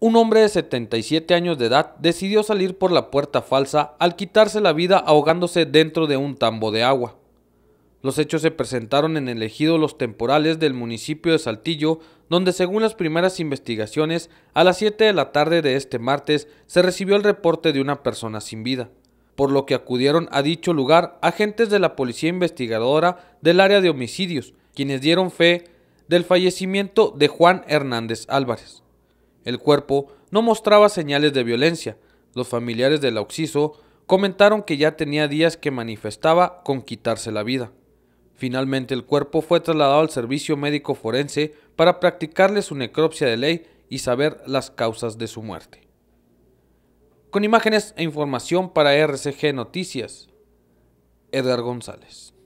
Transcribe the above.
Un hombre de 77 años de edad decidió salir por la puerta falsa al quitarse la vida ahogándose dentro de un tambo de agua. Los hechos se presentaron en el ejido Los Temporales del municipio de Saltillo, donde según las primeras investigaciones, a las 7 de la tarde de este martes se recibió el reporte de una persona sin vida, por lo que acudieron a dicho lugar agentes de la Policía Investigadora del área de homicidios, quienes dieron fe del fallecimiento de Juan Hernández Álvarez. El cuerpo no mostraba señales de violencia. Los familiares del auxiso comentaron que ya tenía días que manifestaba con quitarse la vida. Finalmente el cuerpo fue trasladado al servicio médico forense para practicarle su necropsia de ley y saber las causas de su muerte. Con imágenes e información para RCG Noticias, Edgar González.